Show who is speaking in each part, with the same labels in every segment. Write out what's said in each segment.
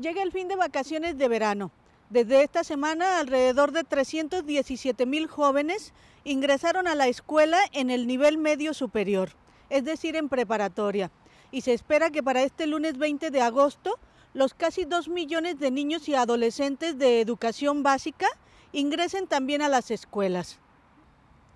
Speaker 1: Llega el fin de vacaciones de verano. Desde esta semana, alrededor de 317 mil jóvenes ingresaron a la escuela en el nivel medio superior, es decir, en preparatoria. Y se espera que para este lunes 20 de agosto, los casi 2 millones de niños y adolescentes de educación básica ingresen también a las escuelas.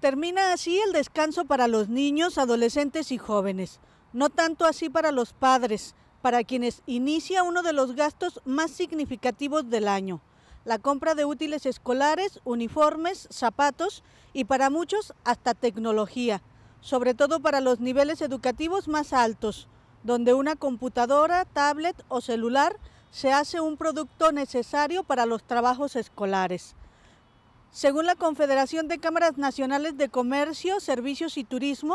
Speaker 1: Termina así el descanso para los niños, adolescentes y jóvenes. No tanto así para los padres, para quienes inicia uno de los gastos más significativos del año, la compra de útiles escolares, uniformes, zapatos y para muchos hasta tecnología, sobre todo para los niveles educativos más altos, donde una computadora, tablet o celular se hace un producto necesario para los trabajos escolares. Según la Confederación de Cámaras Nacionales de Comercio, Servicios y Turismo,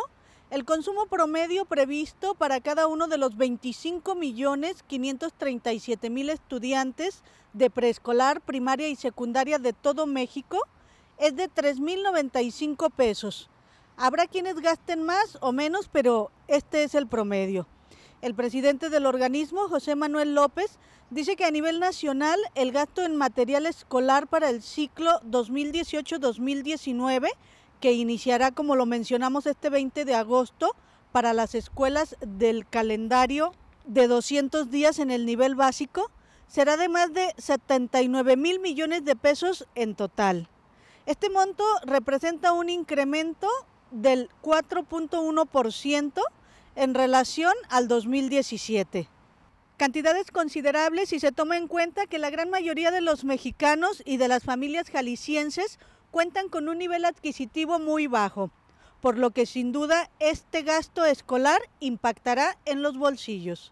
Speaker 1: el consumo promedio previsto para cada uno de los 25.537.000 millones estudiantes de preescolar, primaria y secundaria de todo México es de 3.095 pesos. Habrá quienes gasten más o menos, pero este es el promedio. El presidente del organismo, José Manuel López, dice que a nivel nacional el gasto en material escolar para el ciclo 2018-2019 que iniciará, como lo mencionamos, este 20 de agosto para las escuelas del calendario de 200 días en el nivel básico, será de más de 79 mil millones de pesos en total. Este monto representa un incremento del 4.1% en relación al 2017. Cantidades considerables si se toma en cuenta que la gran mayoría de los mexicanos y de las familias jaliscienses cuentan con un nivel adquisitivo muy bajo, por lo que sin duda este gasto escolar impactará en los bolsillos.